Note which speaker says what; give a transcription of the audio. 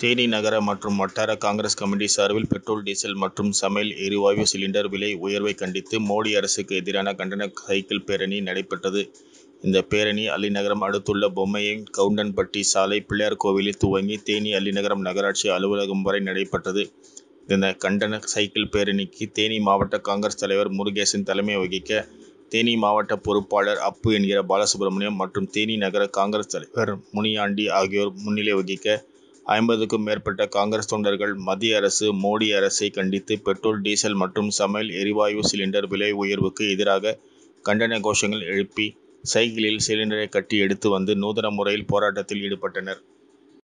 Speaker 1: தேனி நகர மற்றும் வட்டார காங்கிரஸ் கமிட்டி சார்பில் பெட்ரோல் டீசல் மற்றும் சமையல் எரிவாயு சிலிண்டர் விலை உயர்வை கண்டித்து மோடி அரசுக்கு எதிரான கண்டன சைக்கிள் பேரணி நடைபெற்றது இந்த பேரணி அள்ளிநகரம் அடுத்துள்ள பொம்மையின் கவுண்டன்பட்டி சாலை பிள்ளையார் கோவிலில் துவங்கி தேனி அள்ளிநகரம் நகராட்சி அலுவலகம் வரை நடைபெற்றது இந்த கண்டன சைக்கிள் பேரணிக்கு தேனி மாவட்ட காங்கிரஸ் தலைவர் முருகேசன் தலைமை வகிக்க தேனி மாவட்ட பொறுப்பாளர் அப்பு என்கிற பாலசுப்ரமணியம் மற்றும் தேனி நகர காங்கிரஸ் தலைவர் முனியாண்டி ஆகியோர் முன்னிலை வகிக்க ஐம்பதுக்கும் மேற்பட்ட காங்கிரஸ் தொண்டர்கள் மத்திய அரசு மோடி அரசை கண்டித்து பெட்ரோல் டீசல் மற்றும் சமையல் எரிவாயு சிலிண்டர் விலை உயர்வுக்கு எதிராக கண்டன கோஷங்கள் எழுப்பி சைக்கிளில் சிலிண்டரை கட்டி எடுத்து வந்து நூதன முறையில் போராட்டத்தில் ஈடுபட்டனர்